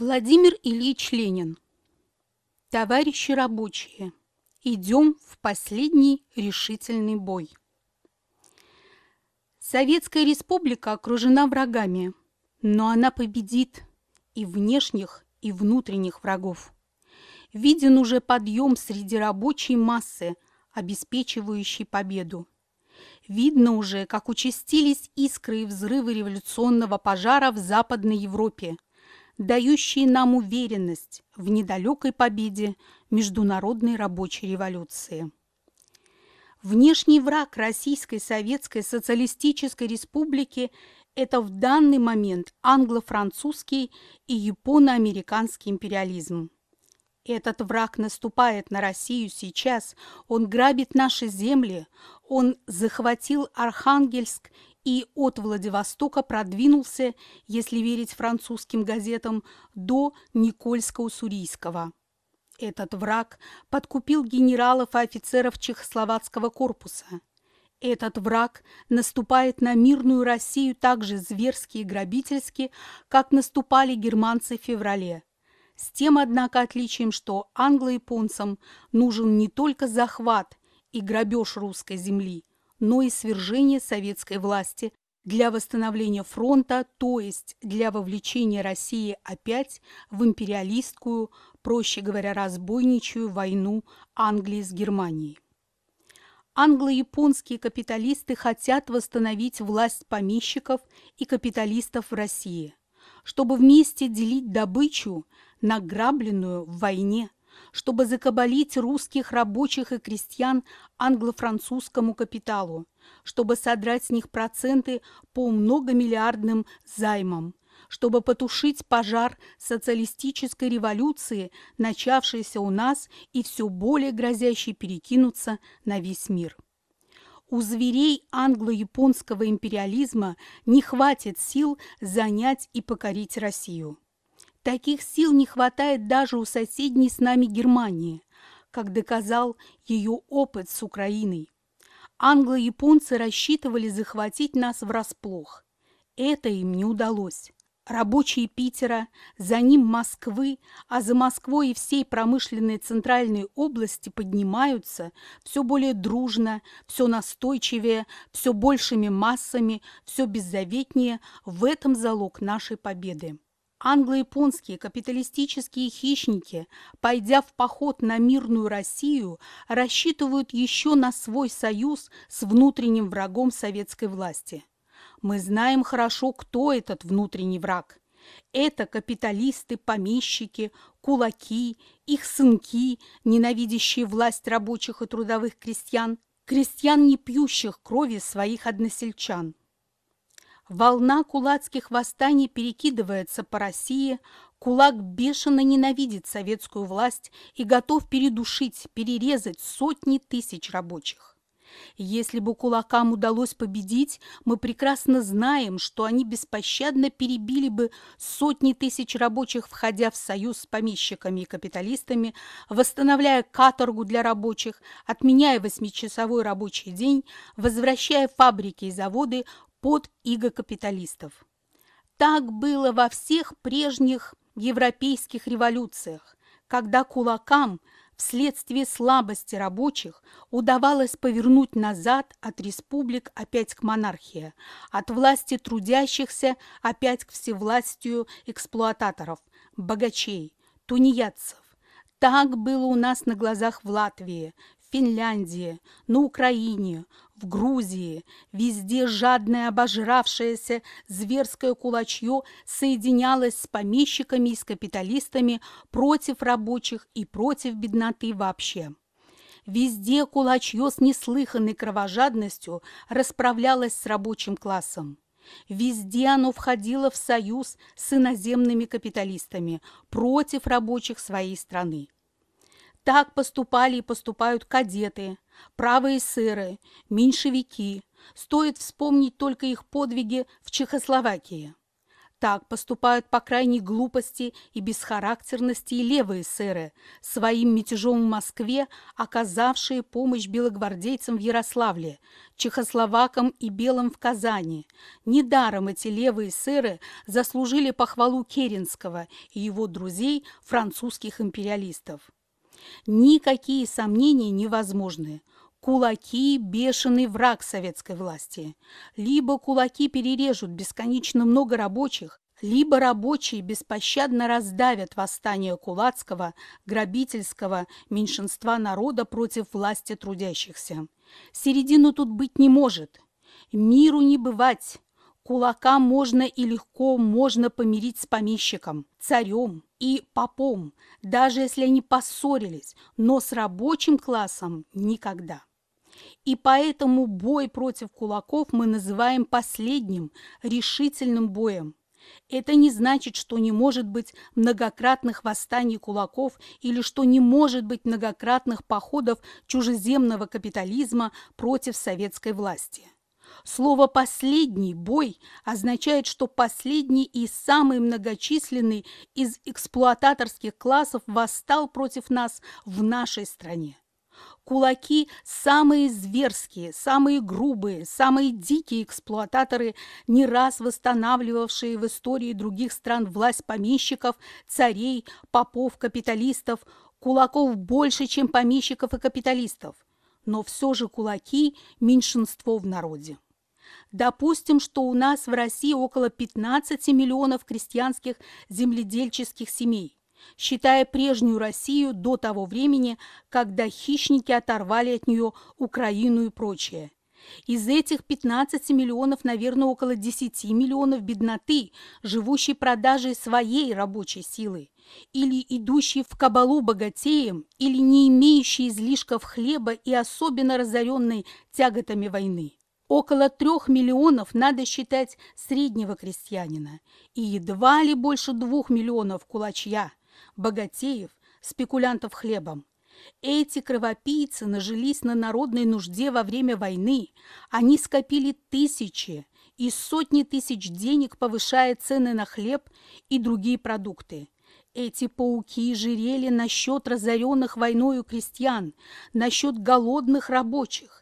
Владимир Ильич Ленин. Товарищи рабочие, идем в последний решительный бой. Советская республика окружена врагами, но она победит и внешних, и внутренних врагов. Виден уже подъем среди рабочей массы, обеспечивающий победу. Видно уже, как участились искры и взрывы революционного пожара в Западной Европе – дающие нам уверенность в недалекой победе международной рабочей революции. Внешний враг Российской Советской Социалистической Республики – это в данный момент англо-французский и японо-американский империализм. Этот враг наступает на Россию сейчас, он грабит наши земли, он захватил Архангельск и от Владивостока продвинулся, если верить французским газетам, до Никольского-Сурийского. Этот враг подкупил генералов и офицеров Чехословацкого корпуса. Этот враг наступает на мирную Россию так же зверски и грабительски, как наступали германцы в феврале. С тем, однако, отличием, что англо-японцам нужен не только захват и грабеж русской земли – но и свержение советской власти для восстановления фронта, то есть для вовлечения России опять в империалистскую, проще говоря, разбойничью войну Англии с Германией. Англо-японские капиталисты хотят восстановить власть помещиков и капиталистов в России, чтобы вместе делить добычу, награбленную в войне – чтобы закабалить русских рабочих и крестьян англо-французскому капиталу, чтобы содрать с них проценты по многомиллиардным займам, чтобы потушить пожар социалистической революции, начавшейся у нас и все более грозящей перекинуться на весь мир. У зверей англо-японского империализма не хватит сил занять и покорить Россию. Таких сил не хватает даже у соседней с нами Германии, как доказал ее опыт с Украиной. Англо-японцы рассчитывали захватить нас врасплох. Это им не удалось. Рабочие Питера, за ним Москвы, а за Москвой и всей промышленной центральной области поднимаются все более дружно, все настойчивее, все большими массами, все беззаветнее. В этом залог нашей победы. Англо-японские капиталистические хищники, пойдя в поход на мирную Россию, рассчитывают еще на свой союз с внутренним врагом советской власти. Мы знаем хорошо, кто этот внутренний враг. Это капиталисты, помещики, кулаки, их сынки, ненавидящие власть рабочих и трудовых крестьян, крестьян, не пьющих крови своих односельчан. Волна кулацких восстаний перекидывается по России, кулак бешено ненавидит советскую власть и готов передушить, перерезать сотни тысяч рабочих. Если бы кулакам удалось победить, мы прекрасно знаем, что они беспощадно перебили бы сотни тысяч рабочих, входя в союз с помещиками и капиталистами, восстановляя каторгу для рабочих, отменяя восьмичасовой рабочий день, возвращая фабрики и заводы, под иго капиталистов. Так было во всех прежних европейских революциях, когда кулакам вследствие слабости рабочих удавалось повернуть назад от республик опять к монархии, от власти трудящихся опять к всевластию эксплуататоров, богачей, тунеядцев. Так было у нас на глазах в Латвии, Финляндии, на Украине, в Грузии. Везде жадное обожравшееся зверское кулачье соединялось с помещиками и с капиталистами против рабочих и против бедноты вообще. Везде кулачье с неслыханной кровожадностью расправлялось с рабочим классом. Везде оно входило в союз с иноземными капиталистами против рабочих своей страны. Так поступали и поступают кадеты, правые сыры, меньшевики. Стоит вспомнить только их подвиги в Чехословакии. Так поступают по крайней глупости и бесхарактерности и левые сыры, своим мятежом в Москве оказавшие помощь белогвардейцам в Ярославле, чехословакам и белым в Казани. Недаром эти левые сыры заслужили похвалу Керенского и его друзей, французских империалистов. Никакие сомнения невозможны. Кулаки – бешеный враг советской власти. Либо кулаки перережут бесконечно много рабочих, либо рабочие беспощадно раздавят восстание кулацкого, грабительского меньшинства народа против власти трудящихся. Середину тут быть не может. Миру не бывать. Кулака можно и легко можно помирить с помещиком, царем, и попом, даже если они поссорились, но с рабочим классом никогда. И поэтому бой против кулаков мы называем последним, решительным боем. Это не значит, что не может быть многократных восстаний кулаков или что не может быть многократных походов чужеземного капитализма против советской власти. Слово «последний» – «бой» означает, что последний и самый многочисленный из эксплуататорских классов восстал против нас в нашей стране. Кулаки – самые зверские, самые грубые, самые дикие эксплуататоры, не раз восстанавливавшие в истории других стран власть помещиков, царей, попов, капиталистов. Кулаков больше, чем помещиков и капиталистов. Но все же кулаки – меньшинство в народе. Допустим, что у нас в России около 15 миллионов крестьянских земледельческих семей, считая прежнюю Россию до того времени, когда хищники оторвали от нее Украину и прочее. Из этих 15 миллионов, наверное, около 10 миллионов бедноты, живущей продажей своей рабочей силы, или идущие в кабалу богатеем, или не имеющие излишков хлеба и особенно разоренной тяготами войны. Около трех миллионов надо считать среднего крестьянина и едва ли больше двух миллионов кулачья, богатеев, спекулянтов хлебом. Эти кровопийцы нажились на народной нужде во время войны. Они скопили тысячи и сотни тысяч денег, повышая цены на хлеб и другие продукты. Эти пауки жирели насчет разоренных войною крестьян, насчет голодных рабочих.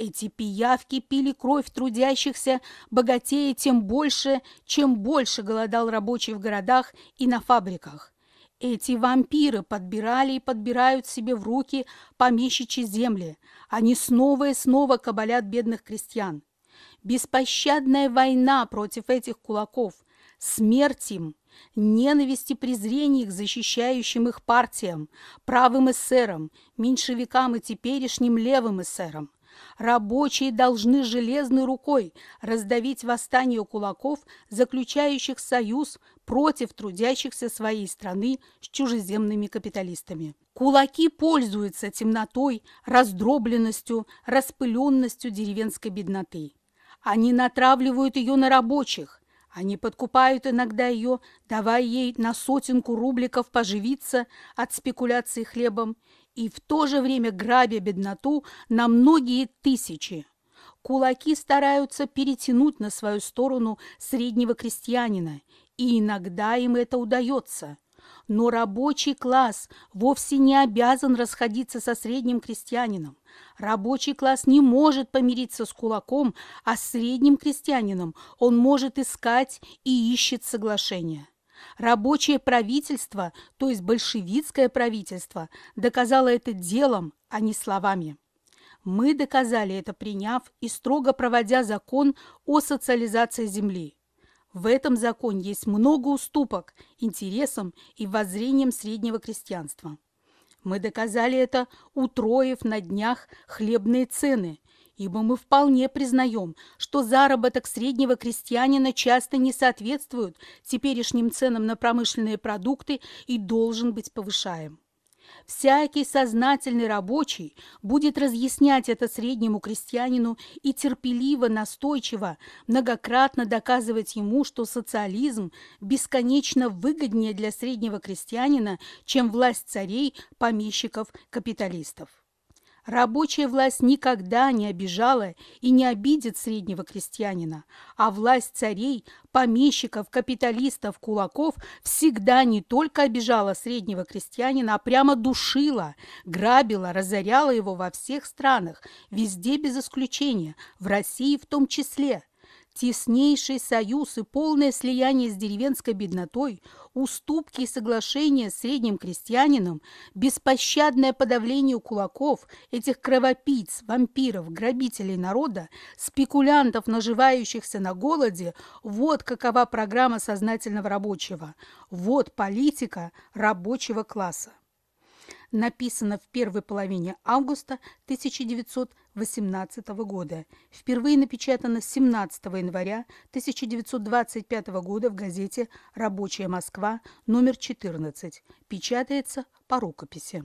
Эти пиявки пили кровь трудящихся, богатея тем больше, чем больше голодал рабочий в городах и на фабриках. Эти вампиры подбирали и подбирают себе в руки помещичьи земли. Они снова и снова кабалят бедных крестьян. Беспощадная война против этих кулаков, смерть им, ненависть и презрение к защищающим их партиям, правым эсерам, меньшевикам и теперешним левым эсерам. Рабочие должны железной рукой раздавить восстание кулаков, заключающих союз против трудящихся своей страны с чужеземными капиталистами. Кулаки пользуются темнотой, раздробленностью, распыленностью деревенской бедноты. Они натравливают ее на рабочих, они подкупают иногда ее, давая ей на сотенку рубликов поживиться от спекуляции хлебом, и в то же время грабя бедноту на многие тысячи. Кулаки стараются перетянуть на свою сторону среднего крестьянина, и иногда им это удается – но рабочий класс вовсе не обязан расходиться со средним крестьянином. Рабочий класс не может помириться с кулаком, а с средним крестьянином он может искать и ищет соглашение. Рабочее правительство, то есть большевистское правительство, доказало это делом, а не словами. Мы доказали это, приняв и строго проводя закон о социализации земли. В этом законе есть много уступок интересам и воззрениям среднего крестьянства. Мы доказали это, утроив на днях хлебные цены, ибо мы вполне признаем, что заработок среднего крестьянина часто не соответствует теперешним ценам на промышленные продукты и должен быть повышаем. Всякий сознательный рабочий будет разъяснять это среднему крестьянину и терпеливо, настойчиво, многократно доказывать ему, что социализм бесконечно выгоднее для среднего крестьянина, чем власть царей, помещиков, капиталистов. Рабочая власть никогда не обижала и не обидит среднего крестьянина, а власть царей, помещиков, капиталистов, кулаков всегда не только обижала среднего крестьянина, а прямо душила, грабила, разоряла его во всех странах, везде без исключения, в России в том числе – Теснейший союз и полное слияние с деревенской беднотой, уступки и соглашения с средним крестьянином, беспощадное подавление кулаков, этих кровопийц, вампиров, грабителей народа, спекулянтов, наживающихся на голоде – вот какова программа сознательного рабочего, вот политика рабочего класса написано в первой половине августа 1900 18 года. Впервые напечатано 17 января 1925 года в газете «Рабочая Москва» номер 14. Печатается по рукописи.